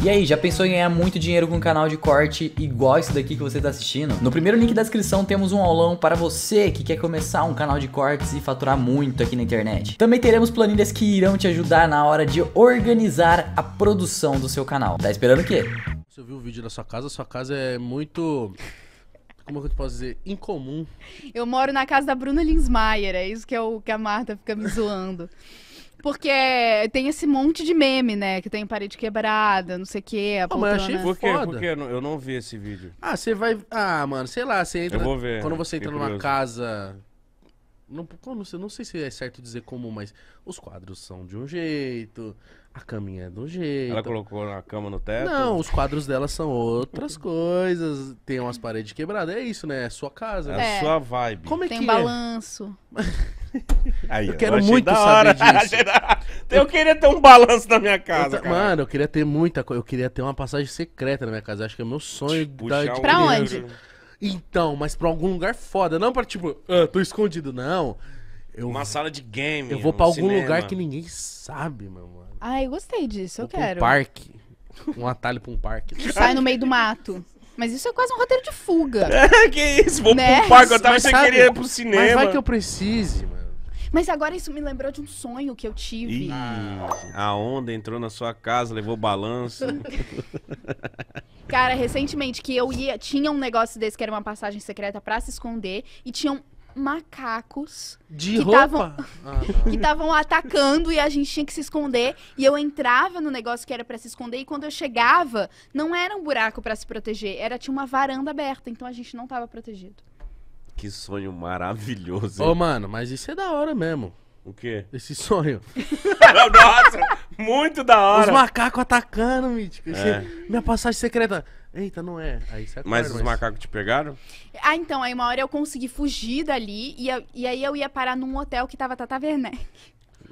E aí, já pensou em ganhar muito dinheiro com um canal de corte igual esse daqui que você está assistindo? No primeiro link da descrição temos um aulão para você que quer começar um canal de cortes e faturar muito aqui na internet. Também teremos planilhas que irão te ajudar na hora de organizar a produção do seu canal. Tá esperando o quê? Você viu o vídeo da sua casa? Sua casa é muito como é eu posso dizer, incomum. Eu moro na casa da Bruna Linsmaier, é isso que, eu, é que a Marta fica me zoando. Porque tem esse monte de meme, né? Que tem parede quebrada, não sei o quê. A Ah, mas eu achei Por quê? Foda. Porque eu não- vi esse vídeo. Ah, você vai. Ah, mano, sei lá, você entra. Eu vou ver, Quando você entra numa casa. Não, como- não sei se é certo dizer comum, mas os quadros são de um jeito, a caminha é de um jeito. Ela colocou na cama no teto? Não, os quadros dela são outras coisas. Tem umas paredes quebradas. É isso, né? É sua casa. É a é. sua vibe. Como é Tem que um é? balanço. Aí, eu quero eu muito saber disso. eu queria ter um balanço na minha casa. Eu, então, mano, eu queria ter muita coisa. Eu queria ter uma passagem secreta na minha casa. Acho que é meu sonho. Puxa da, Pra onde? Então, mas pra algum lugar foda. Não pra tipo, ah, tô escondido. Não. Eu, uma sala de game. Eu vou pra um algum cinema. lugar que ninguém sabe, meu mano. Ai, gostei disso. eu vou quero. Um parque. Um atalho pra um parque. Sai no meio do mato. Mas isso é quase um roteiro de fuga. que isso, vou né? pro parque, eu tava sem querer ir pro cinema. Mas vai que eu precise, mano. Mas agora isso me lembrou de um sonho que eu tive. Ih, ah. a onda entrou na sua casa, levou balanço. Cara, recentemente que eu ia, tinha um negócio desse que era uma passagem secreta para se esconder e tinham macacos de que roupa tavam, ah, tá. que estavam atacando e a gente tinha que se esconder e eu entrava no negócio que era para se esconder e quando eu chegava não era um buraco para se proteger era tinha uma varanda aberta então a gente não estava protegido que sonho maravilhoso. Ô, mano, mas isso é da hora mesmo. O quê? Esse sonho. Nossa, muito da hora. Os macacos atacando, Mítico. É. Minha passagem secreta. Eita, não é. Aí você acorda, mas os mas... macacos te pegaram? Ah, então, aí uma hora eu consegui fugir dali e, eu, e aí eu ia parar num hotel que tava Tata Werneck.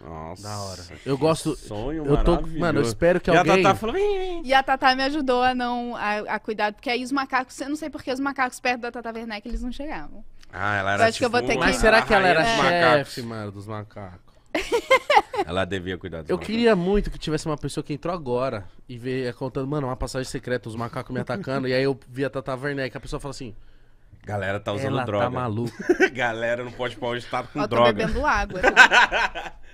Nossa. Da hora. Eu gosto. Sonho eu tô, Mano, eu espero que e alguém. A Tata falou... E a Tatá me ajudou a não. A, a cuidar. Porque aí os macacos. Eu não sei porque os macacos perto da Tata Werneck eles não chegavam. Ah, ela era acho tipo, que eu vou tipo ter que... Mas será que ela era chefe, mano, dos macacos? ela devia cuidar dos Eu macacos. queria muito que tivesse uma pessoa que entrou agora e veio é, contando, mano, uma passagem secreta, os macacos me atacando, e aí eu vi a Tata Werneck, a pessoa fala assim... Galera tá usando ela tá droga. tá maluca. Galera não pode pôr o estado com droga. Eu tô bebendo água. Tá?